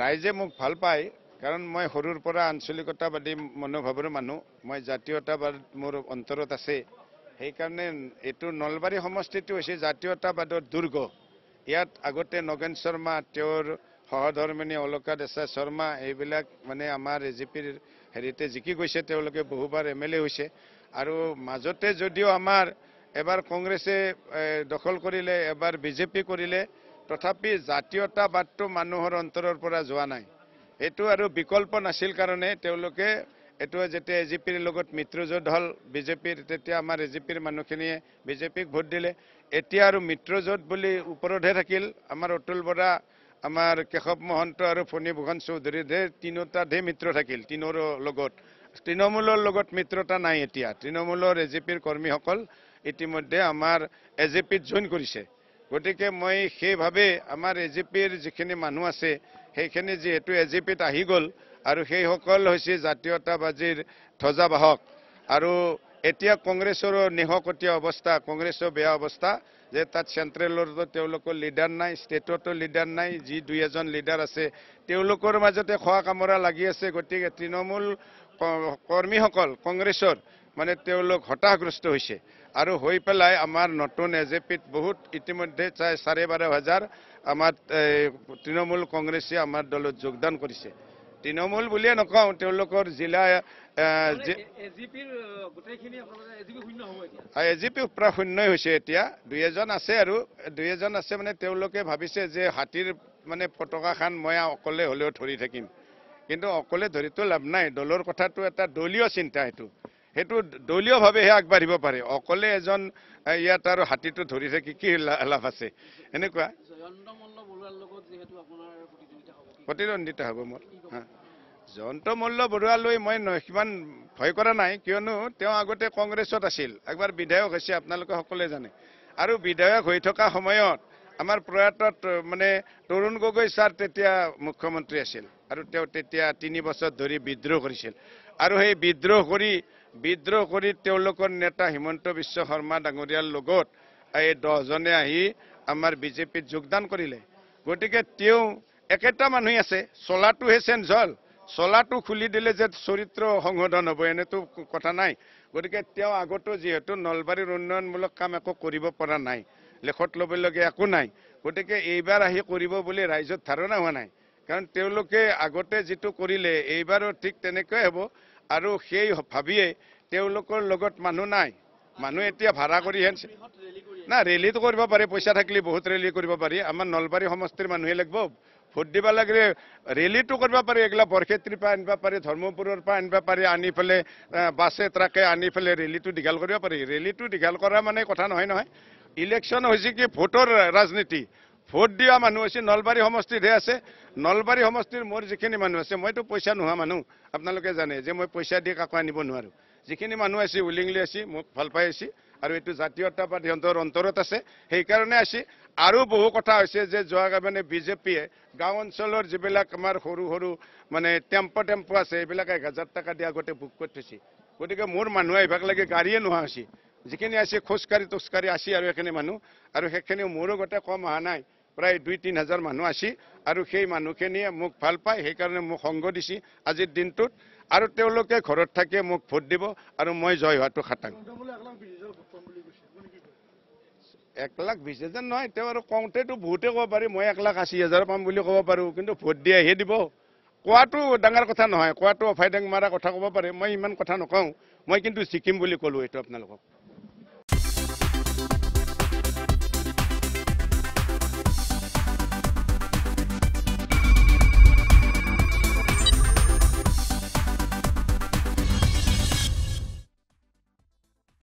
ৰাইজে মোক ভাল পায় কাৰণ মই সৰুৰ পৰা আঞ্চলিকতাবাদী মনোভাৱৰ মানুহ মই জাতীয়তাবাদ মোৰ অন্তৰত আছে সেইকাৰণে এইটো নলবাৰী সমষ্টিটো হৈছে জাতীয়তাবাদৰ দুৰ্গ ইয়াত আগতে নগেন শৰ্মা তেওঁৰ সহধৰ্মিনী অলকা দেশা শৰ্মা এইবিলাক মানে আমাৰ এ জি পিৰ হেৰিতে জিকি গৈছে তেওঁলোকে বহুবাৰ এম এল এ হৈছে আৰু মাজতে যদিও আমাৰ এবাৰ কংগ্ৰেছে দখল কৰিলে এবাৰ বিজেপি কৰিলে তথাপি জাতীয়তাবাদটো মানুহৰ অন্তৰৰ পৰা যোৱা নাই এইটো আৰু বিকল্প নাছিল কাৰণে তেওঁলোকে এইটো যেতিয়া এ জি পিৰ লগত মিত্ৰজোঁট হ'ল বিজেপিৰ তেতিয়া আমাৰ এ জি পিৰ মানুহখিনিয়ে বিজেপিক ভোট দিলে এতিয়া আৰু মিত্ৰজোঁট বুলি ওপৰতহে থাকিল আমাৰ অতুল বৰা আমাৰ কেশৱ মহন্ত আৰু ফণীভূষণ তিনিওটা তিনিওটাহে মিত্ৰ থাকিল তিনিৰো লগত তৃণমূলৰ লগত মিত্ৰতা নাই এতিয়া তৃণমূলৰ এ জি পিৰ কৰ্মীসকল ইতিমধ্যে আমাৰ এ জে পিত জইন কৰিছে গতিকে মই সেইভাৱে আমাৰ এ জি পিৰ যিখিনি মানুহ আছে সেইখিনি যিহেতু এ জি পিত আহি গ'ল আৰু সেইসকল হৈছে জাতীয়তাবাজীৰ ধ্বজাবাহক আৰু এতিয়া কংগ্ৰেছৰো নিহকতীয়া অৱস্থা কংগ্ৰেছৰ বেয়া অৱস্থা যে তাত চেণ্ট্ৰেলৰতো তেওঁলোকৰ লিডাৰ নাই ষ্টেটতো লিডাৰ নাই যি দুই এজন লিডাৰ আছে তেওঁলোকৰ মাজতে খোৱা কামোৰা লাগি আছে গতিকে তৃণমূল কৰ্মীসকল কংগ্ৰেছৰ মানে তেওঁলোক হতাশগ্ৰস্ত হৈছে আৰু হৈ পেলাই আমাৰ নতুন এ জে পিত বহুত ইতিমধ্যে চাৰে চাৰে বাৰ হাজাৰ আমাৰ তৃণমূল কংগ্ৰেছে আমাৰ দলত যোগদান কৰিছে তৃণমূল বুলিয়ে নকওঁ তেওঁলোকৰ জিলা এ জি পি প্ৰায় শূন্যই হৈছে এতিয়া দুই এজন আছে আৰু দুই এজন আছে মানে তেওঁলোকে ভাবিছে যে হাতীৰ মানে পতকাখন মই অকলে হ'লেও ধৰি থাকিম কিন্তু অকলে ধৰিতো লাভ নাই দলৰ কথাটো এটা দলীয় চিন্তা সেইটো সেইটো দলীয়ভাৱেহে আগবাঢ়িব পাৰে অকলে এজন ইয়াত আৰু হাতীটো ধৰি থাকি কি লাভ আছে এনেকুৱা প্ৰতিদ্বন্দ্বিতা হ'ব মোৰ জয়ন্ত মল্ল বৰুৱালৈ মই সিমান ভয় কৰা নাই কিয়নো তেওঁ আগতে কংগ্ৰেছত আছিল একবাৰ বিধায়ক হৈছে আপোনালোকে সকলোৱে জানে আৰু বিধায়ক হৈ থকা সময়ত আমাৰ প্ৰয়াতত মানে তৰুণ গগৈ ছাৰ তেতিয়া মুখ্যমন্ত্ৰী আছিল আৰু তেওঁ তেতিয়া তিনি বছৰ ধৰি বিদ্ৰোহ কৰিছিল আৰু সেই বিদ্ৰোহ কৰি বিদ্ৰোহ কৰে তেওঁলোকৰ নেতা হিমন্ত বিশ্ব শর্মা লগত এই দশজনে আহি আমার বিজেপিত যোগদান করিলে গতি একটা মানুহ আছে চলাটোহে হ'ল চলাটো খুলি দিলে যে চরিত্র সংশোধন হব এনেতো কথা নাই গতি আগতো যেহেতু নলবাৰীৰ উন্নয়নমূলক কাম একো কৰিব পৰা নাই লেখত লবলগীয়া একো নাই গতি এইবাৰ আহি কৰিব বুলি ৰাইজৰ ধাৰণা হোৱা নাই কাৰণ তেওঁলোকে আগতে যিটো কৰিলে এইবাৰো ঠিক তেনেকৈ হ'ব আৰু সেই ভাবিয়ে তেওঁলোকৰ লগত মানুহ নাই মানুহ এতিয়া ভাড়া কৰি আনিছে না ৰেলীটো কৰিব পাৰি পইচা থাকিলে বহুত ৰেলী কৰিব পাৰি আমাৰ নলবাৰী সমষ্টিৰ মানুহে লাগিব ভোট দিব লাগিলে ৰেলীটো কৰিব পাৰি এইগিলা বৰক্ষেত্ৰীৰ পৰা আনিব পাৰি ধৰ্মপুৰৰ পৰা আনিব পাৰি আনি পেলাই বাছে ট্ৰাকে আনি পেলাই ৰেলীটো দীঘল কৰিব পাৰি ৰেলীটো দীঘল কৰা মানে কথা নহয় নহয় ইলেকশ্যন হৈছে কি ভোটৰ ৰাজনীতি ভোট দিয়া মানুহ হৈছে নলবাৰী সমষ্টিতহে আছে নলবাৰী সমষ্টিৰ মোৰ যিখিনি মানুহ আছে মইতো পইচা নোহোৱা মানুহ আপোনালোকে জানে যে মই পইচা দি কাকো আনিব নোৱাৰোঁ যিখিনি মানুহ আছে উলিংলি আছে মোক ভাল পাই আছে আৰু এইটো জাতীয়তাবাদ সিহঁতৰ অন্তৰত আছে সেইকাৰণে আছে আৰু বহু কথা হৈছে যে যোৱা মানে বিজেপিয়ে গাঁও অঞ্চলৰ যিবিলাক আমাৰ সৰু সৰু মানে টেম্প' টেম্প' আছে এইবিলাক এক হাজাৰ টকা দিয়া আগতে বুক কৰি থৈছে গতিকে মোৰ মানুহ আহিবাক লাগে গাড়ীয়ে নোহোৱা হৈছে যিখিনি আছে খোজকাঢ়ি তোজকাঢ়ি আছে আৰু সেইখিনি মানুহ আৰু সেইখিনি মোৰো গোটেই কম অহা নাই প্রায় দুই তিন হাজার মানুষ আসি আর সেই মানুষখিনিয়ে মোক ভাল পায় সেই কারণে মোক সঙ্গ দিছি আজির দিনট আর ঘর থাকে মোক ভোট দিব আর মই জয় হওয়া খাটাং এক লাখ বিশ হাজার নয় তো আর কোতে তো ক'ব কবি মই এক লাখ আশি হাজার পাম বলে কব পো কিন্তু ভোট দিয়ে আহিয়ে দিব কোয়াটো ডাঙার কথা নয় কোয়াটো অফাইডাং মারা কথা কব পারে মই ইমান কথা নক মই কিন্তু সিকিম বলে কলো এই আপনার